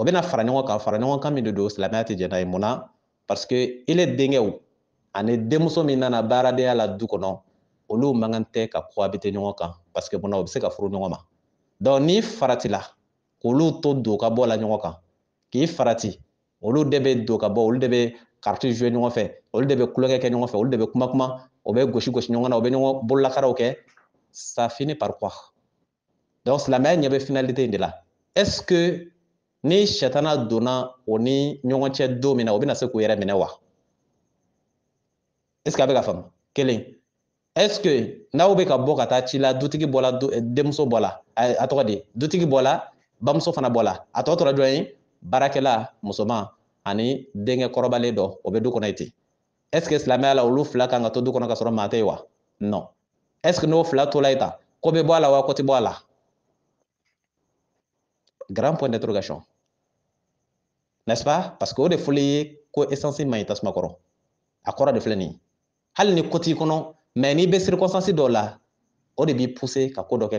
Speaker 1: o bɛna fara ɲɔgɔn kan fara ɲɔgɔn kan de parce que ile ani denmuso min nana baaradenya la du kɔnɔ olu man tɛ ka ɲɔgɔn kan parce que munna u a se ka furu ma donc n'i faratila k'olu to ka bɔ la ɲɔgɔn k'i farati olu de bɛ ka bɔ olu de bɛ ɲɔgɔn fɛ olu de bɛ kulonkɛ kɛ ɲɔgɔn fɛ olu de bɛ kuma kuma o bɛ gosi gosi ɲɔgɔn na o bɛ ɲɔgɔn ça finit par quoi donc ɲɛ finalité in de la est ce que ni sɛtana donna o ni ɲɔgɔn cɛ don min na o bɛna se k'u yɛrɛ minɛ wa est ce que a bɛ ka faamu kelen est n'aw be ka bɔ ka taa ci la dutigi bɔla eh, denmuso bɔla a tɔgɔ di dutigi bɔla bamuso fana bɔla a tɔ tora jɔn ye baarakɛla musoman ani denkɛ kɔrɔbalen dɔ o be du kɔnɔ yen ten est ce que silamɛya la olu fila kan ka to du kɔnɔ ka sɔrɔ maa tɛ wa non est n'o fila tora yen tan ko bɛ bɔ a la wa ko bɔ a la grand point d'interrogation n'est-ce pas parce que o de fɔlɔ ye ko essence man ɲi tasuma kɔrɔ a de filɛ nin ye ni ko t'i kɔnɔ n'i bɛ circonstances dɔw la au de pousser ka ko dɔ kɛ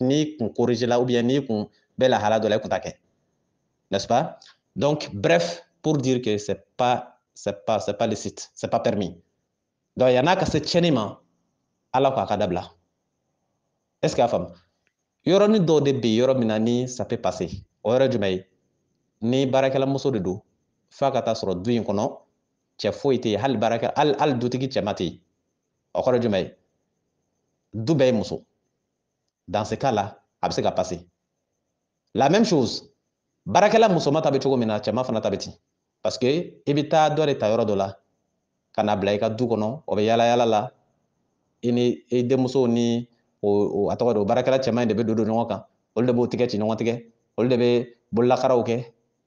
Speaker 1: n'i kun corrigé la ou bien n'i kun bella hala do la i kun n'est-ce pas donc bref pour dire que c'est pas c'est pas c'est pas licite c'est pas permis donc a qui se tiennent ma ala ko a est ce que femme yoro ni do de bi yoro yɔrɔ ça peut passer au du du ni muso de do f'a ka taa sɔrɔ du in kɔnɔ cɛ foyi tɛ hali baarakɛ hali hali dutigi cɛman tɛ o kɔrɔ jumɛn ye du bɛɛ ye muso dans ce cas a bɛ se ka passer la même chose baarakɛla musoman ta bɛ cogo min na cɛman fana ta bɛ ten parce que i bɛ taa dɔ de ta yɔrɔ dɔ la ka na bila i ka du kɔnɔ o bɛ yaala yaala la i ni i denmuso ni o a tɔgɔ de o baarakɛla cɛman in de bɛ don don ɲɔgɔn kan olu de b'o tigɛ ci ɲɔgɔn tigɛ olu de bɛ bololakaraw kɛ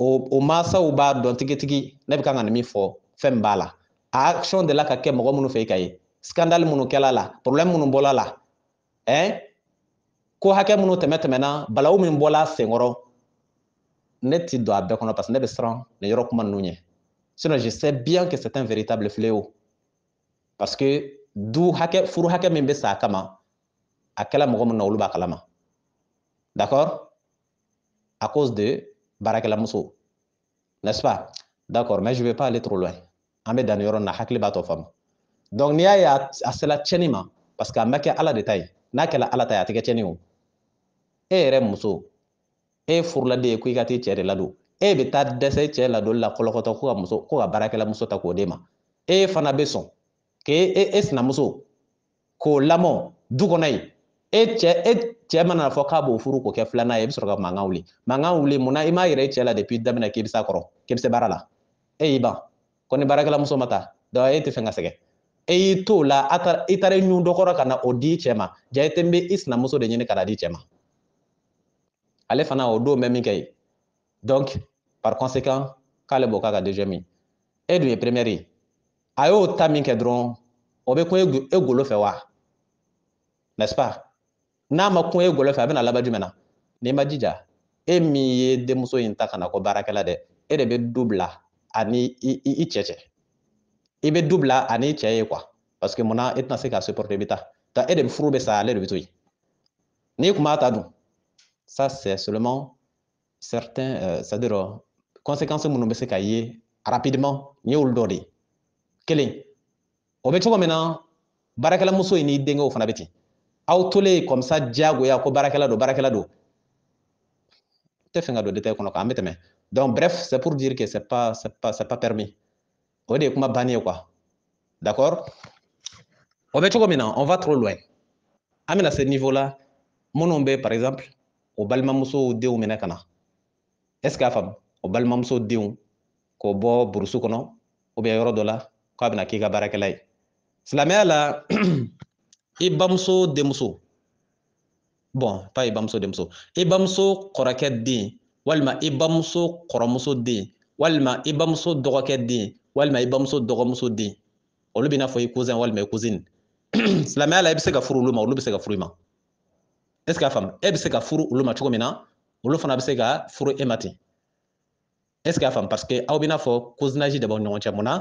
Speaker 1: o o u b'a tigi tigi ne bɛ kan ka fo fem bala action de la ka kɛ mo fe kai i ka ye scandale minnu la problème minnu bɔla la hein ko hakɛ minnu tɛmɛ tɛmɛna balawu min bɔla senkɔrɔ ne ne bɛ siran nin yɔrɔ kuma sinon je sais bien que c'est un véritable fléau parce que du hake furu hake min be sa a kama a mo na olu b'a ma d'accord à cause de Barakela muso n'est-ce pas d'accord mais je vais pas aller trop loin Ame dan nin na donc niaya y'a cela eh, eh, eh, a parce que ala detay. n'a ala ta a o e re muso e furla de ye ko i ka de se e bɛ taa la kɔlɔkɔtɔ ko muso ko barakela muso ta k'o e fana beson k'e e muso. k'o lamo du konai, et e che cɛ mana na fɔ k'a b'o furu k'o kɛ filanan ye i bɛ sɔrɔ ka mankan wuli mankan wuli munna i m'a yɛrɛ i cɛ la depuis daminɛ k'i bɛ kɔrɔ k'i bɛ baara la e y'i ban ko ni baarakɛla muso ma ta e tɛ fɛ ka sɛgɛn e y'i to la i taara i ɲun ka na o di i ma ja i tɛ n bɛ i sinamuso de ɲini ka na di cɛ ma ale fana o don bɛ min kɛ yen donc par conséquent k'ale b'o k'a ka deuxième ye e dun ye première ye a y'o ta min kɛ dɔrɔn o bɛ kun e golo fɛ wa n'est-ce pas n'a ma kun e gɔlɔ fɛ a bɛna laban jumɛn na n'i ma jija e min ye denmuso in ta ka na ko baarakɛla dɛ e de bɛ du bila ani i, cɛ cɛ i bɛ du bila ani i cɛ ye kuwa parce munna e tɛna se k'a supporter i bɛ taa ta e de furu bɛ sa ale de bɛ to yen n'i kun b'a ta dun ça c'est seulement certains euh, c'est à dire euh, conséquences minnu bɛ se ka ye rapidement n ye olu dɔ de ye kelen o bɛ cogo min na baarakɛlamuso in n'i denkɛw fana bɛ ten aw les comme ça diagoya ko barakela do barakela do te fɛ ka don détail kɔnɔ kan an bɛ donc bref c'est pour dire que c'est pas c'est pas c'est pas permis o de ye kuma bannen quoi d'accord o bɛ cogo min on va trop loin an à ce niveau là. Mon onbe par exemple o balimamusow de minɛ ka na est ce que y'a faamu o de denw k'o bo brusukono. kɔnɔ ou bien yɔrɔ dɔ la k'a k'i ga barakela ye à la i bamuso denmuso bɔn pas i bamuso denmuso i bamuso kɔrɔkɛ den walima i bamuso kɔrɔmuso den walima i bamuso dɔgɔkɛ den walima i bamuso dɔgɔmuso den olu bɛ n'a fɔ i cousin walima i cousine silamɛya la i e bɛ se ka furu olu ma olu bɛ se ka furu i ma est ce que y'a faamu e bɛ se ka furu olu ma cogo min na olu fana bɛ se ka furu e ma ten est ce que y'a faamu parce que aw bɛ n'a fɔ cousinage de b'aw ni ɲɔgɔn cɛ mun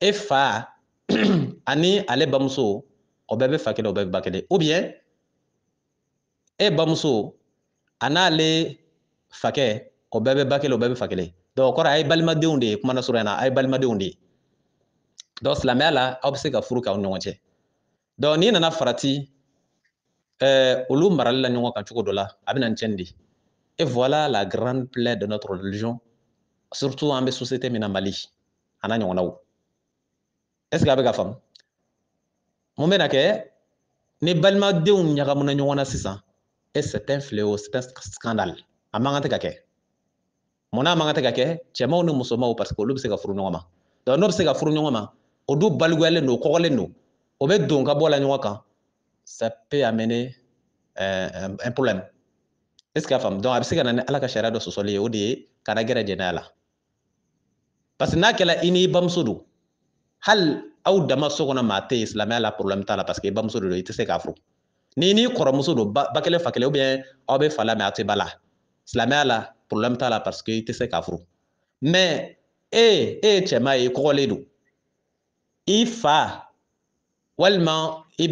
Speaker 1: e fa ani ale bamuso O bɛɛ bɛ fa kelen o bɛɛ bɛ ba kelen e bamuso a n'ale fakɛ o bɛɛ bɛ ba kelen o bɛɛ bɛ fa kelen o kɔrɔ a ye balimadenw de ye kuma na surunya na a ye balimadenw de ye donc silamɛya la aw bɛ se ka furu k'aw ni ɲɔgɔn cɛ donc n'i nana farati e, olu marali la ɲɔgɔn kan cogo dɔ la a bɛ na ni tiɲɛni de et voilà la grande plaie de notre religion surtout an bɛ société min na Mali a n'a ɲɔgɔnnaw est ce que a bɛ ka faamu mun bɛna kɛ ni balimadenw ɲagamuna ɲɔgɔn sisan et c'est un fléau c'est un a man kan tɛ ka kɛ munna a man kan tɛ ka kɛ cɛmanw ni musomanw parce olu bɛ se ka furu ɲɔgɔn ma donc n'o bɛ se ka furu ɲɔgɔn ma o du balikuyalen don o kɔgɔlen don o bɛ don ka bɔ la ɲɔgɔn kan ça peut amener euh, un problème est ce que y'a donc a bɛ se ka na ni ala ka sariya dɔ sɔsɔli ye o de ye kana gɛrɛ jɛnɛya la parce n'a kɛra i n'i bamuso don hali aw dama so kɔnɔ maa tɛ la problème t'a la parce que i bamuso de don i ni n'i kɔrɔmuso don ba kelen fa kelen ubiyɛn aw bɛ fa la mɛ la problème t'a la parce que i tɛ mais eh, eh, ye cɛman ye i walma don i fa walima i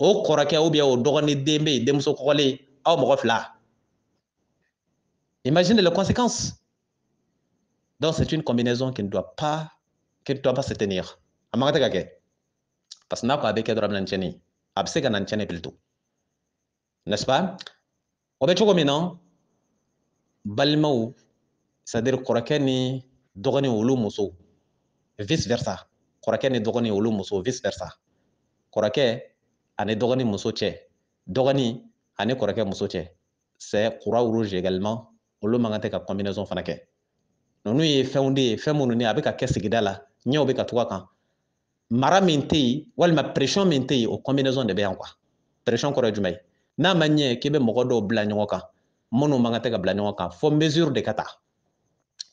Speaker 1: o kɔrɔkɛ ubiyɛn o dɔgɔnin den bɛ yen denmuso kɔgɔlen aw imagine les conséquences donc c'est une combinaison qui ne doit pas qui ne doit pas se tenir a man ka tɛ ka kɛ parce n'a ko a bɛ kɛ dɔrɔn a bɛ na ni tiɲɛni a bɛ se ka na ni tiɲɛni n'est ce pas o bɛ cogo min na balimaw c'est à dire kɔrɔkɛ ni dɔgɔnin olu musow vice versa kɔrɔkɛ ni dɔgɔnin olu musow vice versa kɔrɔkɛ ani dɔgɔnin muso cɛ dɔgɔnin ani kɔrɔkɛ muso cɛ c'est croix rouge également olu man kan tɛ ka combinaison fana kɛ ninnu ye fɛnw de ye fɛn minnu ni a bɛ ka kɛ sigida la ɲɛw bɛ ka tugu a kan mara min tɛ yen walima pression min tɛ yen o combinaison de bɛ yan pression kɔrɔ ye jumɛn ye n'a ma ɲɛ k'i bɛ mɔgɔ dɔw bila ɲɔgɔn kan minnu man kan tɛ ka bila ɲɔgɔn kan fo mesure de ka ta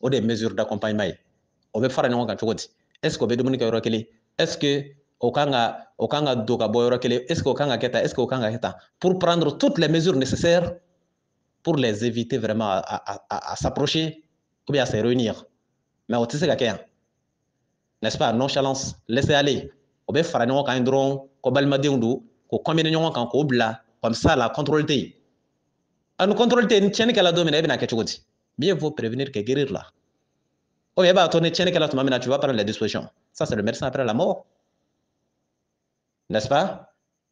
Speaker 1: o de ye mesure d'accompagnement ye o bɛ fara ɲɔgɔn kan cogo di est ce que o bɛ dumuni kɛ yɔrɔ kelen est ce que o kan ka o kan ka don ka bɔ yɔrɔ kelen est ce que o kan ka kɛ tan est ce que o kan ka kɛ tan pour prendre toutes les mesures nécessaires pour les éviter vraiment à, à, à, à s'approcher ou bien à se réunir mais o tɛ se ka kɛ yan n'est-ce pas nonchalance laissez aller o bɛ fara ɲɔgɔn kan dɔrɔn ko balimadenw don k'o kɔnbine ɲɔgɔn kan k'o bila comme ça la contrôle ah, eh à nous contrôler ni contrôle tɛ yen ni tiɲɛni kɛla don min na mieux vaut prévenir que guérir là ou bien e b'a to ni tiɲɛni kɛla tu vas prendre les dispositions ça c'est le médecin après la mort n'est-ce pas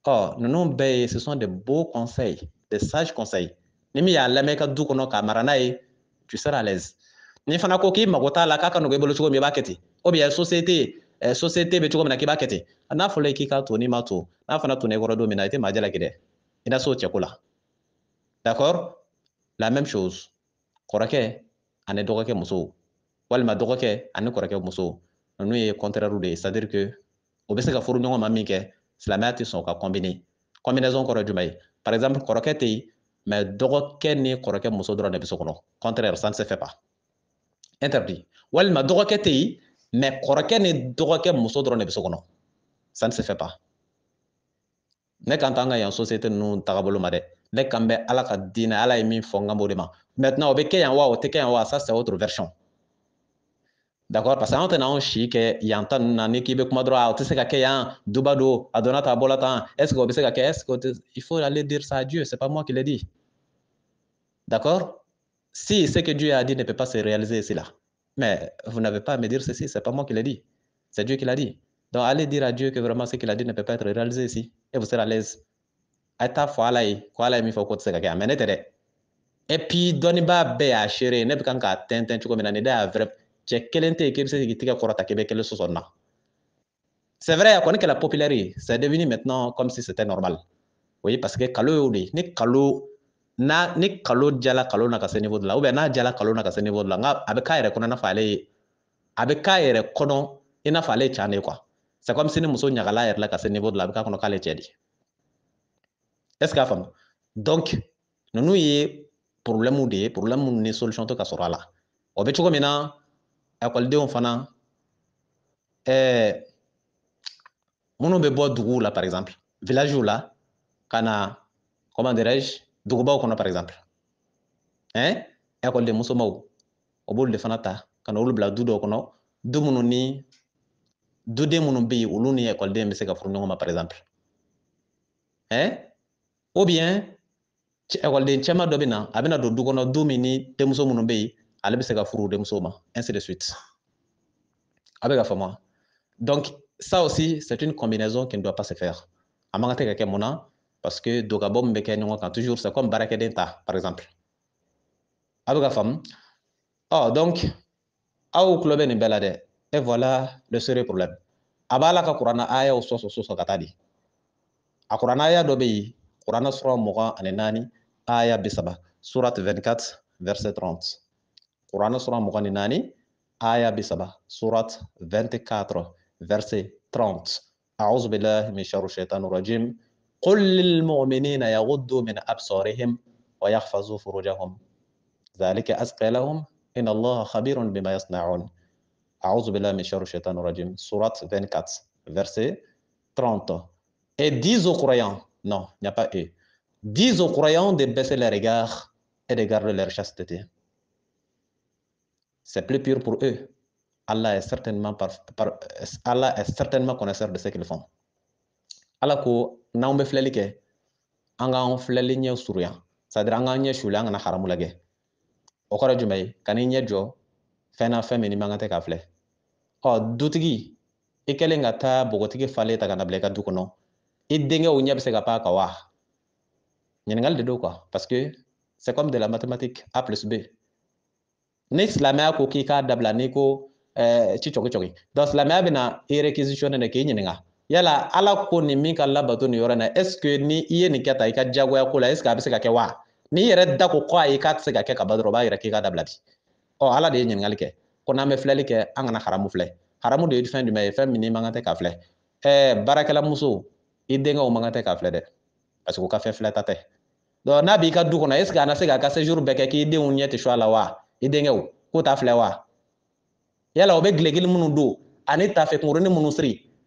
Speaker 1: Oh, non, bɛɛ ben, ce sont des beaux conseils des sages conseils ni min y'a lamɛn i du kɔnɔ tu seras à l'aise ni fana ko k'i mago t'a la k'a ka nɔgɔ i bolo cogo min i b'a kɛ ten o bɛ société eh, société bɛ cogo min na k'i b'a kɛ ten n'a fɔra k'i ka to n'i ma to n'a fana tonna i kɔrɔ don min na i tɛ maa jalaki dɛ i na se o cɛko la d'accord la même chose kɔrɔkɛ ani dɔgɔkɛ musow walima dɔgɔkɛ ani kɔrɔkɛ musow ninnu ye contraire de ye c'est à dire que o bɛ se ka furu ɲɔgɔn ma min kɛ silamɛya tɛ sɔn ka combiner combinaison kɔrɔ jumɛn ye par exemple kɔrɔkɛ tɛ yen mais dɔgɔkɛ ni kɔrɔkɛ muso dɔrɔn de bɛ so kɔnɔ contraire ça ne se fait pas interdit walima dɔgɔkɛ tɛ yen mais kɔrɔkɛ ni dɔgɔkɛ muso dɔrɔn de bɛ ça ne se fait pas ne quand on a une société nous tagabolo ma dɛ ne mais ala kadina ala ye min fɔ maintenant o bɛ kɛ yan wa o tɛ yan wa ça c'est autre version d'accord parce que a un anw et kɛ yan un ninnu na ni k'i bɛ kuma dɔrɔn o tɛ a donna est ce que tu sais se est ce que il faut aller dire ça à Dieu c'est pas moi qui le dis d'accord si ce que Dieu a dit ne peut pas se réaliser, ici là. Mais vous n'avez pas à me dire ceci, ce n'est pas moi qui l'ai dit. C'est Dieu qui l'a dit. Donc allez dire à Dieu que vraiment ce qu'il a dit ne peut pas être réalisé ici. Et vous serez à l'aise. Et puis Béa, ne qui C'est vrai, on connaît que la popularité, c'est devenu maintenant comme si c'était normal. Vous voyez, parce que kalo yodi, ne kalo na ni kalo jala kalo na ka niveau la ubiyɛn n'a jala kalo na ka niveau la nka a k'a yɛrɛ kɔnɔ n'a fɔ ale ye a bɛ k'a yɛrɛ kɔnɔ i n'a fɔ ale c'est comme si ni muso ɲagala yɛrɛ la ka niveau la a k'a kɔnɔ k'ale cɛ est ce que y'a faamu donc ye problème de problème ni solution tɛ ka la o bɛ cogo min na ekɔlidenw fana ɛɛ minnu bɛ bɔ duguw la par exemple villages la ka comment dirais-je dugubaw kɔnɔ par exemple hein, ekɔliden musomaw o b'olu de fana ta ka na olu bila du dɔw kɔnɔ du minnu ni duden minnu bɛ yen olu ni bɛ se ka furu ɲɔgɔn ma par exemple hein, ou bien ekɔliden cɛman dɔ bɛ na a bɛna don du kɔnɔ du min ni denmuso minnu bɛ yen furu denmuso ma ainsi de suite a bɛ ka donc ça aussi c'est une combinaison qui ne doit pas se faire a man kan parce que dogabom min bɛ kɛ toujours c'est comme baraka ta par exemple alors la femme donc au tulo bɛ nin et voilà le sérieux problème a b'a la ka kuranna ayaw sɔsɔ ka a kuranna aya dɔ sura aya bi surat 24 verset 30 Quran sura mugan ni aya bi surat 24 verset 30 أعوذ بالله من شر الشيطان الرجيم قل للمؤمنين يغضوا من أبصارهم ويحفظوا فروجهم ذلك أزقى لهم إن الله خبير بما يصنعون أعوذ بالله من شر الشيطان الرجيم سورة 24 verset 30 Et dis aux croyants, non, il n'y a pas eux dis aux croyants de baisser les regards et de garder leur chasteté. C'est plus pur pour eux. Allah est certainement, par, par, Allah est certainement connaisseur de ce qu'ils font. Allah ko n'anw bɛ filɛli kɛ an k'an filɛli ɲɛ surunya sadiri an k'an ɲɛ suli an kana haramu lagɛ o kɔrɔ jumɛn ye ka n'i ɲɛ jɔ fɛn na fɛn min ni man kan tɛ k'a filɛ ɔ dutigi i kɛlen ka taa bogotigi falen ta ka na bila i ka du kɔnɔ i denkɛw ɲɛ bɛ se ka pan kan wa ɲininkali de don parce que c'est comme de la mathématique a plus b ni silamɛya ko k'i k'a dabila n'i ko ɛɛ eh, cicɔgicɔgi donc silamɛya bɛ na i réquisitionner de k'i ɲininka yala ala ko ni min ka labato nin yɔrɔ in na est ce ni i ye ni kɛ tan i ka diyagoya ko la est ce que a bɛ se ka kɛ wa n'i yɛrɛ da ko ko ayi k'a tɛ se ka kɛ ka ban b'a yira k'i ka dabila bi ɔ ala de ye ɲininkali kɛ ko n'an bɛ filɛli kɛ an kana haramu filɛ haramu de ye fɛn jumɛn ye fɛn min n'i man kan tɛ k'a filɛ ɛɛ baarakɛla muso i denkɛw man kan tɛ k'a filɛ dɛ parce que u ka fɛn filɛta tɛ donc n'a b'i ka du kɔnɔ est ce que a na se k'a ka séjour bɛɛ kɛ k'i denw ɲɛ tɛ su a la wa i denkɛw k'o ta filɛ wa yala o bɛ gilekili minnu don ani tafe kunkurunin minnu siri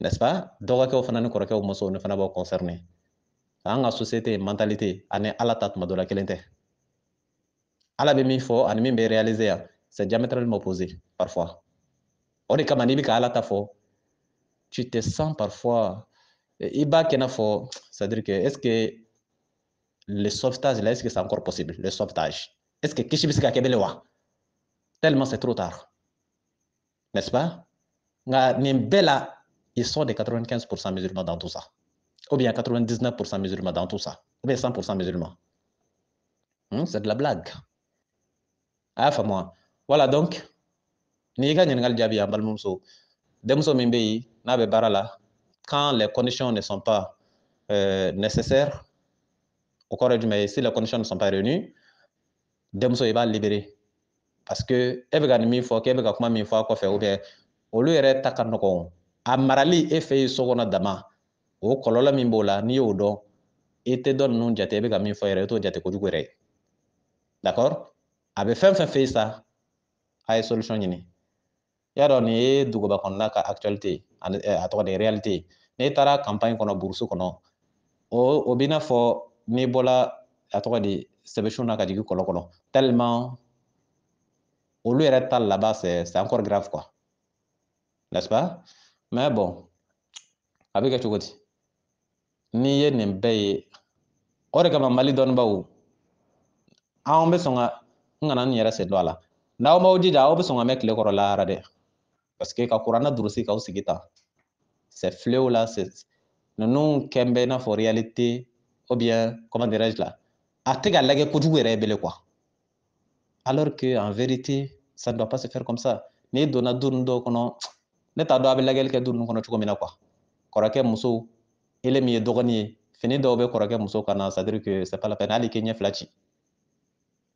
Speaker 1: n'est-ce pas dɔgɔkɛw fana ni kɔrɔkɛw musow ni fana b'aw concerné an société mentalité ani ala ta tuma dɔ la kelen tɛ ala bɛ min fɔ ani min bɛ réaliser yan c'est diamétralement opposé parfois o de kama n'i bɛ ka ala ta fɔ tu te sens parfois i b'a kɛ i n'a fɔ c'est à dire que est ce que le sauvetage là est ce que c'est encore possible le sauvetage est ce que kisi bɛ se ka kɛ bilen wa tellement c'est trop tard n'est ce pas nka nin bɛɛ la ils sont des 95% musulmans dans tout ça. Ou bien 99% musulmans dans tout ça. Ou bien 100% musulmans. Hmm, c'est de la blague. Enfin, ah, moi. Voilà donc. Ni ga ñen ngal jabi ambal mum so dem so na be barala quand les conditions ne sont pas euh, nécessaires au corps du mais si les conditions ne sont pas réunies dem so iba libérer parce que ebe eh, ga ni que fo ke ebe eh, ga kuma mi fo akọ fẹ ou bien olu yɛrɛ ta a marali e fɛ yen so dama o kɔlɔlɔ min b'o la n'i y'o dɔn i tɛ dɔ ninnu jate i bɛ ka min fɔ yɛrɛ i t'o jate kojugu yɛrɛ d'accord a bɛ fɛn fɛn fɛ sa a ye solution ɲini y'a dɔn nin ye duguba kɔnɔna ka actualité a tɔgɔ de réalité n'i taara campagne kɔnɔ burusi kɔnɔ o o b'i n'a fɔ n'i bɔla a tɔgɔ di sɛbɛsun na ka jigin kɔlɔ kɔnɔ tellement olu yɛrɛ ta laban c'est c'est encore grave quoi n'est-ce pas Mais bon a bɛ kɛ cogo di n'i ye nin bɛɛ ye o de kama mali dɔnnibaw anw bɛ sɔn ka n kana n yɛrɛ sen don a la n'aw m'aw jija aw bɛ sɔn ka mɛn tile kɔrɔ lahara dɛ ka kuranna durusi k'aw sigi tan c'est fléau là c'est ninnu kɛ bɛ i n'a fɔ réalité ou bien comment dirais-je là a tɛ ka lajɛ kojugu yɛrɛ bele quoi alors que en vérité ça ne doit pas se faire comme ça n'i donna du ninnu dɔw kɔnɔ ne t'a dɔn a bɛ lajɛli kɛ du ninnu kɔnɔ cogo min na kuwa kɔrɔkɛ muso ele min ye dɔgɔnin ye fini dɔw bɛ kɔrɔkɛ muso kan na c'est à dire que c'est pas la peine hali k'i ɲɛ fila ci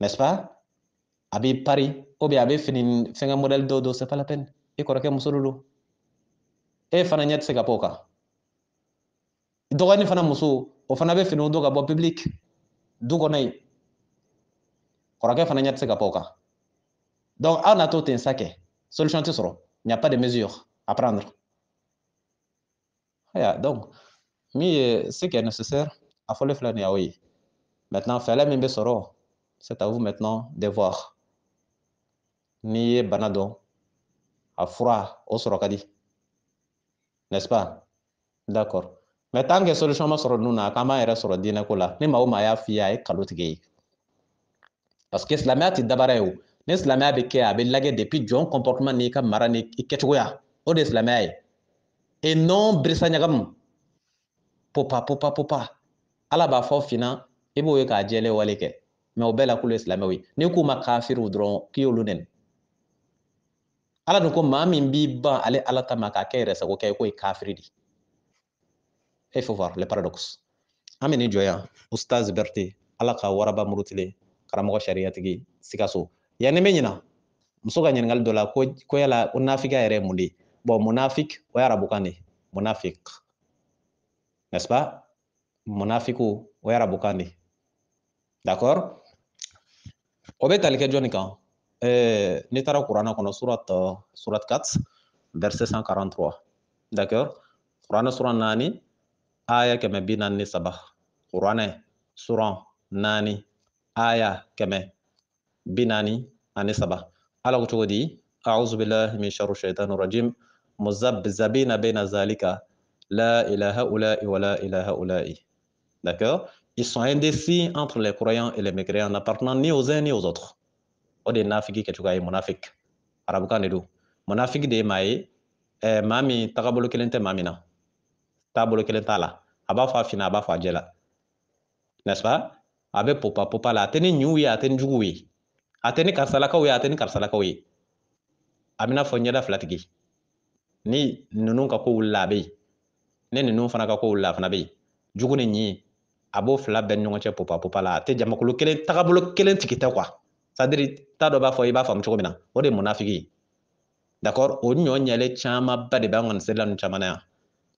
Speaker 1: n'est-ce pas a b'i pari ou bien a bɛ fini fɛngɛ modèle dɔw don c'est pas la peine i kɔrɔkɛ muso de don e fana ɲɛ tɛ se ka bɔ o kan dɔgɔnin fana muso o fana bɛ finiw don ka bɔ public du kɔnɔ yen kɔrɔkɛ fana ɲɛ tɛ se ka bɔ o kan donc aw na to ten sa kɛ solution tɛ sɔrɔ il n'y a pas de mesures à prendre. Ah, donc, ce qui est nécessaire, il faut le faire. Maintenant, c'est à vous maintenant de voir. Nié Banado, à froid, au sorokadi. N'est-ce pas? D'accord. Mais tant que solution est sur ninnu na a k'an b'an yɛrɛ sɔrɔ diinɛ la ni maa o maa y'a parce que silamɛya tɛ ni silamɛya bɛ kɛ a bɛ lagɛ depuis jɔn comportement n'i ka mara ni i kɛcogoya o de silamɛya ye et non birisa ɲagamu popa popa popa ala b'a fɔ fina i b'o ye k'a jɛlen wale kɛ mɛ o bɛɛ la k'olu ye silamɛw ye n'i k'u ma kafiriw dɔrɔn k'i y'olu nɛni ala dun ko maa min b'i ban ale ala ta ma k'a kɛ yɛrɛ sago kɛ k'o ye kafiri de e faut voir le paradoxe an bɛ nin jɔ yan ustaz berte ala ka waraba murutilen karamɔgɔ sariyatigi sikaso yanni me bɛ ɲina muso ka ɲininkali dɔ la ko ko yala ko yɛrɛ mun de bon munafik o ye arabukan de munafik n'est-ce pas munafiko o ye arabukan de ye o be tali kɛ kan ɛɛ n'i tara kurana kɔnɔ surat uh, surat 4 verse 143 dakor kurana sura nani aya kɛmɛ bi naani ni saba kuranɛ suran nani aya kɛmɛ binani anisaba. ani saba ala ko cogo di auzu billahi min sharri shaitani rajim baina zalika la ilaha ula'i wa la ilaha ula'i d'accord ils sont indécis entre les croyants et les mécréants n'appartenant ni aux uns ni aux autres o de nafiki kɛcogoya ye munafik arabukan de do munafiki de mai eh, mami eh, maa min tagabolo kelen na taabolo kelen t'a la a n'est-ce pas avec popa popa la a tɛ a tɛ ni karisalakaw ye a tɛ ni karisalakaw ye a bɛna fɔ ɲɛda filatigi ni ninnu ka kow wulila a bɛ yen ne ninnu fana ka kow wulila a fana bɛ yen jugu ni ɲi a b'o fila bɛɛ ni ɲɔgɔn cɛ popa popa la a tɛ jamakulu kelen tagabolo kelen tigi tɛ kuwa sadiri ta dɔ b'a fɔ i b'a faamu cogo min na o de ye munafigi ye d'accord o ɲɔ ɲɛlen camanba de b'an kɔni selila ninnu caman na yan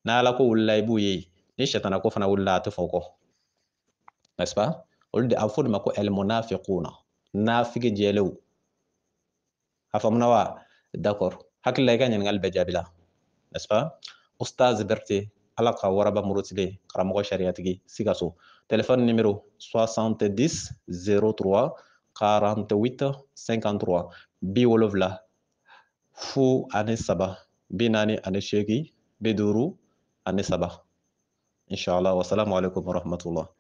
Speaker 1: n'a ala ko wulila i b'u ye ni sɛtana ko fana wulila a tɛ fɔ o kɔ n'est-ce pas olu de a bɛ fɔ olu ma ko alimunafiquna نافق جيلو افهمنا وا داكور حق الله كان ينغال بجابلا اسفا استاذ برتي علاقه وربا مروتلي كرامو شرياتي سيغاسو تليفون نيميرو 70 10 03 48 53 بيولوفلا فو اني سبا بيناني اني شيكي بيدورو اني سبا ان شاء الله والسلام عليكم ورحمه الله